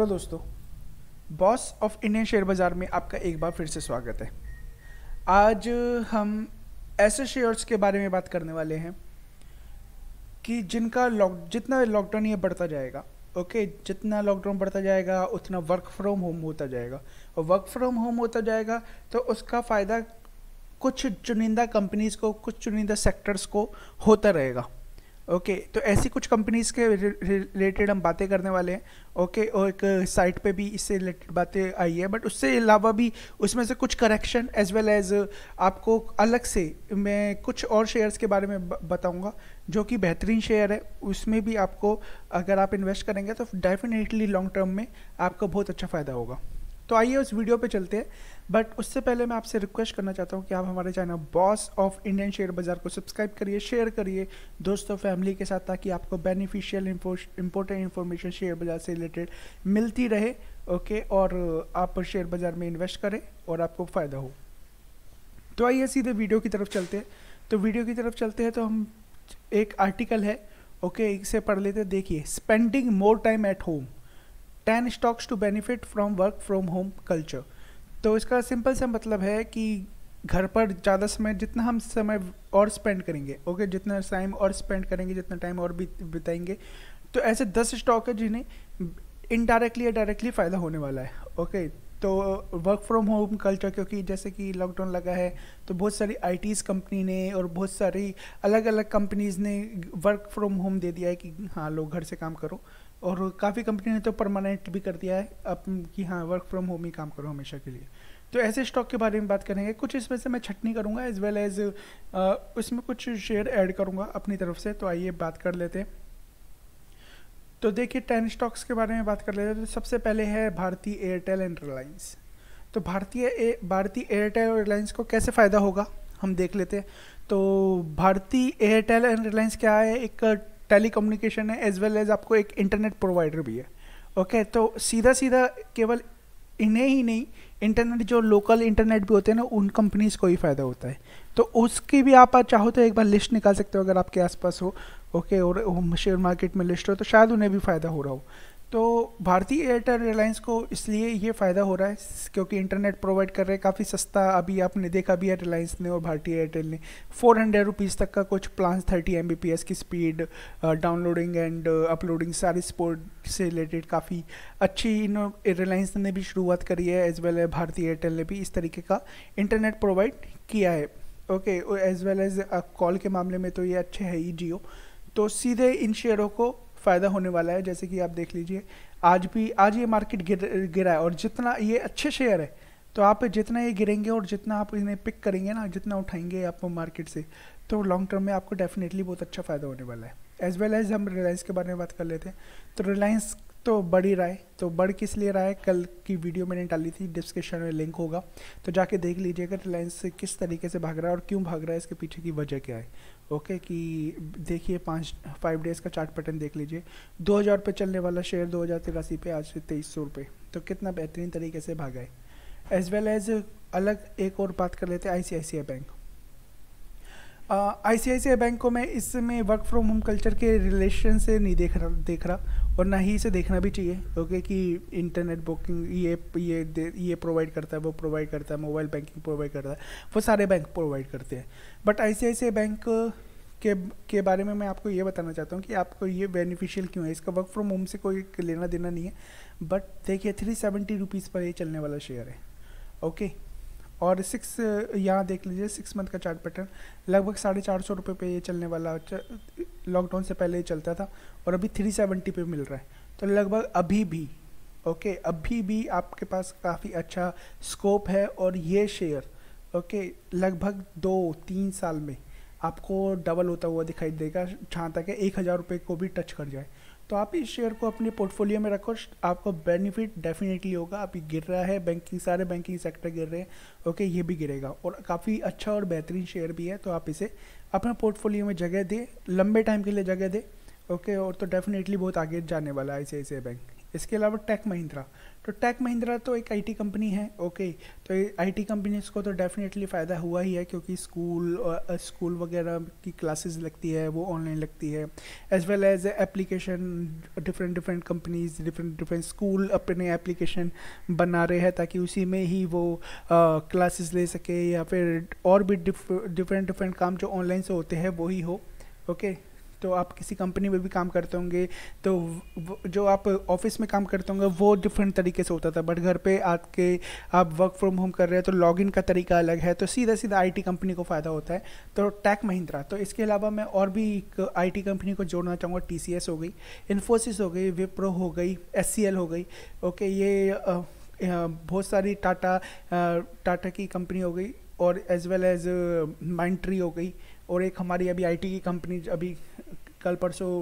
Hello दोस्तों boss of Indian share बाज़ार में आपका एक बार फिर से स्वागत है आज हम ऐसे शेयर्स के बारे में बात करने वाले हैं कि जिनका लॉक जितना लॉकडाउन ये बढ़ता जाएगा ओके जितना लॉकडाउन बढ़ता जाएगा उतना वर्क फ्रॉम होम होता जाएगा और वर्क फ्रॉम होम होता जाएगा तो उसका फ़ायदा कुछ चुनिंदा कंपनीज़ को कुछ चुनिंदा सेक्टर्स को होता रहेगा ओके okay, तो ऐसी कुछ कंपनीज़ के रिलेटेड हम बातें करने वाले हैं ओके okay, और एक साइट पे भी इससे रिलेटेड बातें आई है बट उससे अलावा भी उसमें से कुछ करेक्शन एज वेल एज आपको अलग से मैं कुछ और शेयर्स के बारे में बताऊंगा जो कि बेहतरीन शेयर है उसमें भी आपको अगर आप इन्वेस्ट करेंगे तो डेफिनेटली लॉन्ग टर्म में आपको बहुत अच्छा फ़ायदा होगा तो आइए उस वीडियो पे चलते हैं बट उससे पहले मैं आपसे रिक्वेस्ट करना चाहता हूँ कि आप हमारे channel boss of Indian share बाज़ार को सब्सक्राइब करिए शेयर करिए दोस्तों फैमिली के साथ ताकि आपको बेनिफिशियल इंपॉर्टेंट इन्फॉर्मेशन शेयर बाज़ार से रिलेटेड मिलती रहे ओके और आप शेयर बाज़ार में इन्वेस्ट करें और आपको फ़ायदा हो तो आइए सीधे वीडियो की तरफ चलते हैं तो वीडियो की तरफ चलते हैं तो हम एक आर्टिकल है ओके इसे पढ़ लेते देखिए spending more time at home ten stocks to benefit from work from home culture तो इसका सिंपल सा मतलब है कि घर पर ज़्यादा समय जितना हम समय और स्पेंड करेंगे ओके जितना टाइम और स्पेंड करेंगे जितना टाइम और भी बिताएंगे तो ऐसे दस स्टॉक है जिन्हें इनडायरेक्टली या डायरेक्टली फ़ायदा होने वाला है ओके तो वर्क फ्रॉम होम कल्चर क्योंकि जैसे कि लॉकडाउन लगा है तो बहुत सारी आई कंपनी ने और बहुत सारी अलग अलग कंपनीज़ ने वर्क फ्रॉम होम दे दिया है कि हाँ लोग घर से काम करो और काफ़ी कंपनी ने तो परमानेंट भी कर दिया है अब कि हाँ वर्क फ्रॉम होम ही काम करो हमेशा के लिए तो ऐसे स्टॉक के बारे में बात करेंगे कुछ इसमें से मैं छटनी करूँगा एज वेल एज उसमें कुछ शेयर ऐड करूँगा अपनी तरफ से तो आइए बात कर लेते हैं तो देखिए टेन स्टॉक्स के बारे में बात कर लेते हैं तो सबसे पहले है भारतीय एयरटेल एंड रिलायंस तो भारतीय भारतीय एयरटेल और रिलायंस को कैसे फ़ायदा होगा हम देख लेते हैं तो भारतीय एयरटेल एंड रिलायंस क्या है एक टेली है एज वेल एज आपको एक इंटरनेट प्रोवाइडर भी है ओके okay, तो सीधा सीधा केवल इन्हें ही नहीं इंटरनेट जो लोकल इंटरनेट भी होते हैं ना उन कंपनीज को ही फ़ायदा होता है तो उसकी भी आप चाहो तो एक बार लिस्ट निकाल सकते हो अगर आपके आसपास हो ओके okay, और शेयर मार्केट में लिस्ट हो तो शायद उन्हें भी फ़ायदा हो रहा हो तो भारतीय एयरटेल रिलायंस को इसलिए ये फ़ायदा हो रहा है क्योंकि इंटरनेट प्रोवाइड कर रहे हैं काफ़ी सस्ता अभी आपने देखा भी है रिलायंस ने और भारतीय एयरटेल ने फोर हंड्रेड रुपीज़ तक का कुछ प्लान थर्टी एम की स्पीड डाउनलोडिंग एंड अपलोडिंग सारी स्पोर्ट से रिलेटेड काफ़ी अच्छी इन रिलायंस ने भी शुरुआत करी है as well as Bharti Airtel ने भी इस तरीके का इंटरनेट प्रोवाइड किया है okay as well as call के मामले में तो ये अच्छे है ही जियो तो सीधे इन शेयरों को फ़ायदा होने वाला है जैसे कि आप देख लीजिए आज भी आज ये मार्केट गिर गिरा है और जितना ये अच्छे शेयर है तो आप जितना ये गिरेंगे और जितना आप इन्हें पिक करेंगे ना जितना उठाएंगे आप मार्केट से तो लॉन्ग टर्म में आपको डेफिनेटली बहुत अच्छा फ़ायदा होने वाला है एज वेल एज हम रिलायंस के बारे में बात कर लेते हैं तो रिलायंस तो बड़ी राय तो बड़ किस लिए रहा है कल की वीडियो मैंने डाली थी डिस्क्रिप्शन में लिंक होगा तो जाके देख लीजिएगा रिलायंस किस तरीके से भाग रहा है और क्यों भाग रहा है इसके पीछे की वजह क्या है ओके कि देखिए पाँच फाइव डेज़ का चार्ट पैटर्न देख लीजिए दो हज़ार रुपये चलने वाला शेयर दो हज़ार तिरासी पे आज से तेईस सौ रुपये तो कितना बेहतरीन तरीके से भागा है एज वेल एज अलग एक और बात कर लेते हैं आई बैंक आई सी आई आई सी बैंक को मैं इसमें वर्क फ्रॉम होम कल्चर के रिलेशन से नहीं देख रहा देख रहा और ना ही इसे देखना भी चाहिए ओके कि इंटरनेट बुकिंग ये ये ये प्रोवाइड करता है वो प्रोवाइड करता है मोबाइल बैंकिंग प्रोवाइड करता है वो सारे बैंक प्रोवाइड करते हैं बट ऐसे ऐसे बैंक के के बारे में मैं आपको ये बताना चाहता हूँ कि आपको ये बेनिफिशियल क्यों है इसका वर्क फ्रॉम होम से कोई लेना देना नहीं है बट देखिए थ्री सेवेंटी रुपीज़ पर ये चलने वाला शेयर है ओके और सिक्स यहाँ देख लीजिए सिक्स मंथ का चार्ट पैटर्न लगभग साढ़े चार सौ रुपये पर ये चलने वाला लॉकडाउन से पहले ये चलता था और अभी थ्री सेवेंटी पे मिल रहा है तो लगभग अभी भी ओके अभी भी आपके पास काफ़ी अच्छा स्कोप है और ये शेयर ओके लगभग दो तीन साल में आपको डबल होता हुआ दिखाई देगा जहाँ तक एक हज़ार रुपये को भी टच कर जाए तो आप इस शेयर को अपने पोर्टफोलियो में रखो आपको बेनिफिट डेफिनेटली होगा अभी गिर रहा है बैंकिंग सारे बैंकिंग सेक्टर गिर रहे हैं ओके ये भी गिरेगा और काफ़ी अच्छा और बेहतरीन शेयर भी है तो आप इसे अपने पोर्टफोलियो में जगह दें लंबे टाइम के लिए जगह दें ओके और तो डेफिनेटली बहुत आगे जाने वाला है ऐसे ऐसे बैंक इसके अलावा टेक महिंद्रा तो टेक महिंद्रा तो एक आईटी कंपनी है ओके तो आईटी कंपनीज को तो डेफिनेटली फ़ायदा हुआ ही है क्योंकि स्कूल स्कूल वगैरह की क्लासेस लगती है वो ऑनलाइन लगती है as well as application different different companies different different school अपने एप्लीकेशन बना रहे हैं ताकि उसी में ही वो क्लासेस ले सके या फिर और भी डिफरेंट डिफरेंट काम जो ऑनलाइन से होते हैं वो ही हो ओके okay? तो आप किसी कंपनी में भी काम करते होंगे तो जो आप ऑफिस में काम करते होंगे वो डिफरेंट तरीके से होता था बट घर पे आपके आप वर्क फ्रॉम होम कर रहे हैं तो लॉगिन का तरीका अलग है तो सीधा सीधा आईटी कंपनी को फ़ायदा होता है तो टैक महिंद्रा तो इसके अलावा मैं और भी एक आई कंपनी को जोड़ना चाहूँगा टी हो गई इन्फोसिस हो गई विप्रो हो गई एस हो गई ओके ये बहुत सारी टाटा टाटा की कंपनी हो गई और as well as Mindtree हो गई और एक हमारी अभी आईटी की कंपनी अभी कल परसों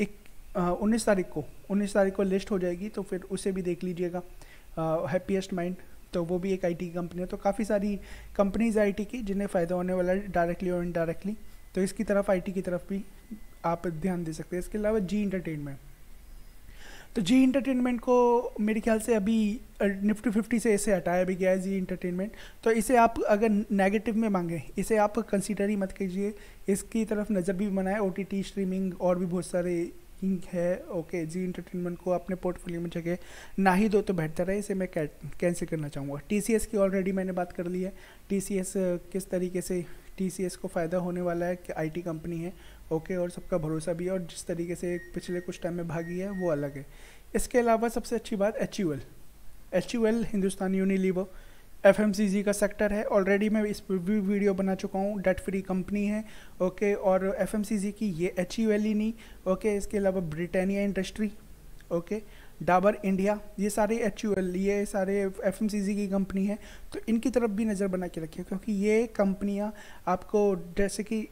एक उन्नीस तारीख को उन्नीस तारीख को लिस्ट हो जाएगी तो फिर उसे भी देख लीजिएगा हैप्पीएस्ट माइंड तो वो भी एक आईटी की कंपनी है तो काफ़ी सारी कंपनीज आईटी की जिन्हें फ़ायदा होने वाला है डायरेक्टली और इनडायरेक्टली तो इसकी तरफ आईटी की तरफ भी आप ध्यान दे सकते हैं इसके अलावा जी इंटरटेनमेंट तो जी इंटरटेनमेंट को मेरे ख्याल से अभी निफ्टी फिफ्टी से इसे हटाया भी गया है जी इंटरटेनमेंट तो इसे आप अगर नेगेटिव में मांगें इसे आप कंसीडर ही मत कीजिए इसकी तरफ नज़र भी बनाए ओ टी स्ट्रीमिंग और भी बहुत सारे है ओके जी इंटरटेनमेंट को अपने पोर्टफोलियो में जगह ना ही दो तो बेहतर है इसे मैं कैंसिल करना चाहूँगा टी की ऑलरेडी मैंने बात कर ली है टी किस तरीके से टी को फ़ायदा होने वाला है कि आई कंपनी है ओके और सबका भरोसा भी है और जिस तरीके से पिछले कुछ टाइम में भागी है वो अलग है इसके अलावा सबसे अच्छी बात H U L H U L Hindustan Unilever F M C G का सेक्टर है ऑलरेडी मैं इस पर भी वीडियो बना चुका हूँ डेट फ्री कंपनी है ओके और एफ एम सी जी की ये एच यू एल ही नहीं ओके इसके अलावा Britannia industry okay Dabur India ये सारे एच यू एल ये सारे एफ एम सी जी की कंपनी है तो इनकी तरफ भी नज़र बना के रखिए क्योंकि ये कंपनियाँ आपको जैसे कि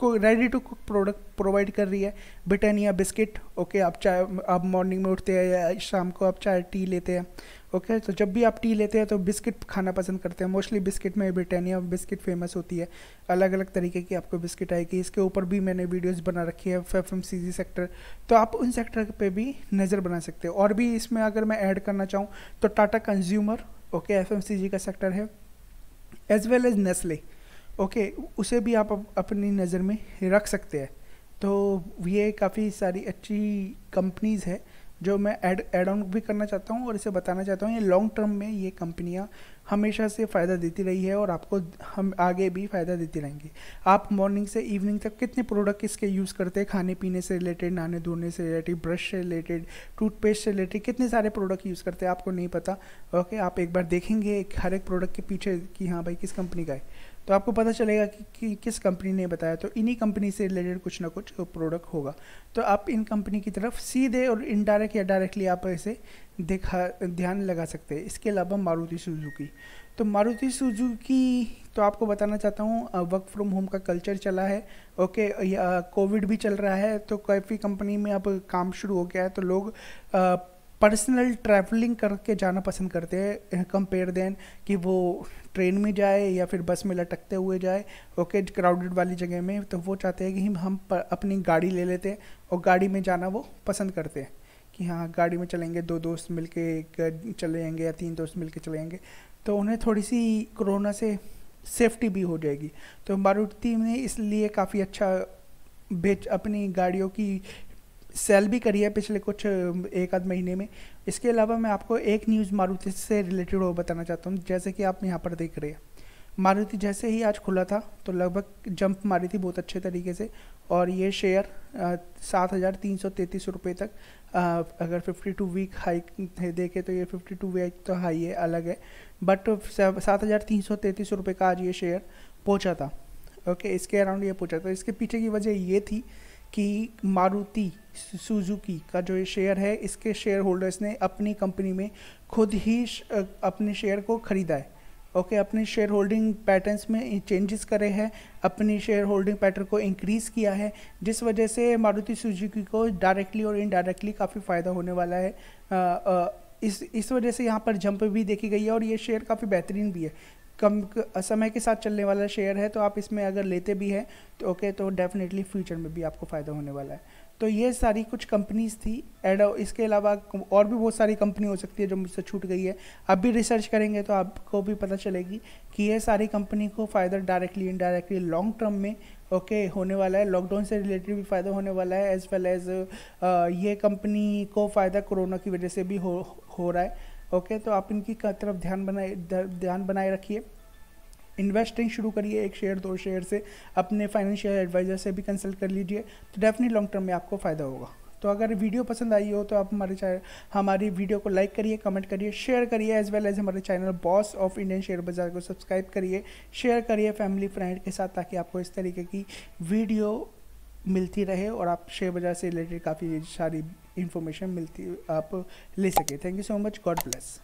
को ready to cook product provide कर रही है ब्रिटानिया बिस्किट ओके आप चाय आप मॉर्निंग में उठते हैं या शाम को आप चाय टी लेते हैं ओके तो जब भी आप टी लेते हैं तो बिस्किट खाना पसंद करते हैं मोस्टली बिस्किट में ब्रिटानिया बिस्किट फेमस होती है अलग अलग तरीके की आपको बिस्किट आएगी इसके ऊपर भी मैंने वीडियोज़ बना रखी है एफ एम सेक्टर तो आप उन सेक्टर पर भी नज़र बना सकते हो और भी इसमें अगर मैं ऐड करना चाहूँ तो टाटा कंज्यूमर ओके एफ का सेक्टर है as well as Nestle okay उसे भी आप अपनी नज़र में रख सकते हैं तो ये काफ़ी सारी अच्छी कंपनीज़ है जो मैं एड एड ऑन भी करना चाहता हूँ और इसे बताना चाहता हूँ ये लॉन्ग टर्म में ये कंपनियाँ हमेशा से फ़ायदा देती रही है और आपको हम आगे भी फ़ायदा देती रहेंगी आप मॉर्निंग से इवनिंग तक कितने प्रोडक्ट इसके यूज़ करते हैं खाने पीने से रिलेटेड नहाने धोने से रिलेटेड ब्रश से रिलेटेड टूथपेस्ट से रिलेटेड कितने सारे प्रोडक्ट यूज़ करते हैं आपको नहीं पता ओके आप एक बार देखेंगे हर एक प्रोडक्ट के पीछे कि हाँ भाई किस कंपनी का है तो आपको पता चलेगा कि, कि किस कंपनी ने बताया तो इन्हीं कंपनी से रिलेटेड कुछ ना कुछ प्रोडक्ट होगा तो आप इन कंपनी की तरफ सीधे और इनडायरेक्ट या डायरेक्टली आप ऐसे देखा ध्यान लगा सकते हैं इसके अलावा मारुति सुजुकी तो मारुति सुजुकी तो आपको बताना चाहता हूँ वर्क फ्रॉम होम का कल्चर चला है ओके या कोविड भी चल रहा है तो काफ़ी कंपनी में अब काम शुरू हो गया है तो लोग पर्सनल ट्रैवलिंग करके जाना पसंद करते हैं कंपेयर देन कि वो ट्रेन में जाए या फिर बस में लटकते हुए जाए ओके क्राउडेड वाली जगह में तो वो चाहते हैं कि हम अपनी गाड़ी ले लेते हैं और गाड़ी में जाना वो पसंद करते हैं कि हाँ गाड़ी में चलेंगे दो दोस्त मिल के एक चले या तीन दोस्त मिल के चले तो उन्हें थोड़ी सी कोरोना से सेफ्टी भी हो जाएगी तो मारुति ने इसलिए काफ़ी अच्छा बेच अपनी गाड़ियों की सेल भी करी है पिछले कुछ एक आध महीने में इसके अलावा मैं आपको एक न्यूज़ मारुति से रिलेटेड वो बताना चाहता हूँ जैसे कि आप यहाँ पर देख रहे हैं मारुति जैसे ही आज खुला था तो लगभग जंप मारी थी बहुत अच्छे तरीके से और ये शेयर सात हज़ार तीन सौ तैंतीस रुपये तक आ, अगर फिफ्टी टू वीक हाई देखें तो ये फिफ्टी टू वीक तो हाई है अलग है बट सात हज़ार तीन सौ तैंतीस रुपये का आज ये शेयर पहुंचा था ओके इसके अराउंड ये पहुंचा था इसके पीछे की वजह ये थी कि मारुति सुजुकी का जो ये शेयर है इसके शेयर होल्डर्स ने अपनी कंपनी में खुद ही अपने शेयर को ख़रीदा है ओके okay, अपनी शेयर होल्डिंग पैटर्न्स में चेंजेस करे हैं अपनी शेयर होल्डिंग पैटर्न को इंक्रीज़ किया है जिस वजह से मारुति सुजुकी को डायरेक्टली और इनडायरेक्टली काफ़ी फ़ायदा होने वाला है आ, आ, इस इस वजह से यहाँ पर जंप भी देखी गई है और ये शेयर काफ़ी बेहतरीन भी है कम समय के साथ चलने वाला शेयर है तो आप इसमें अगर लेते भी हैं तो ओके तो डेफिनेटली फ्यूचर में भी आपको फ़ायदा होने वाला है तो ये सारी कुछ कंपनीज थी एड uh, इसके अलावा और भी बहुत सारी कंपनी हो सकती है जो मुझसे छूट गई है अब भी रिसर्च करेंगे तो आपको भी पता चलेगी कि ये सारी कंपनी को फ़ायदा डायरेक्टली इनडायरेक्टली लॉन्ग टर्म में ओके okay, होने वाला है लॉकडाउन से रिलेटेड भी फ़ायदा होने वाला है एज़ वेल एज़ ये कंपनी को फ़ायदा कोरोना की वजह से भी हो हो रहा है ओके तो आप इनकी तरफ ध्यान बनाए ध्यान बनाए रखिए इन्वेस्टिंग शुरू करिए एक शेयर दो शेयर से अपने फाइनेंशियल एडवाइज़र से भी कंसल्ट कर लीजिए तो डेफिनेट लॉन्ग टर्म में आपको फ़ायदा होगा तो अगर वीडियो पसंद आई हो तो आप हमारे चैनल हमारी वीडियो को लाइक करिए कमेंट करिए शेयर करिए एज वेल एज हमारे channel boss of Indian share बाज़ार को सब्सक्राइब करिए शेयर करिए फैमिली फ्रेंड के साथ ताकि आपको इस तरीके की वीडियो मिलती रहे और आप शेयर बाज़ार से रिलेटेड काफ़ी सारी इन्फॉर्मेशन मिलती आप ले सके thank you so much God bless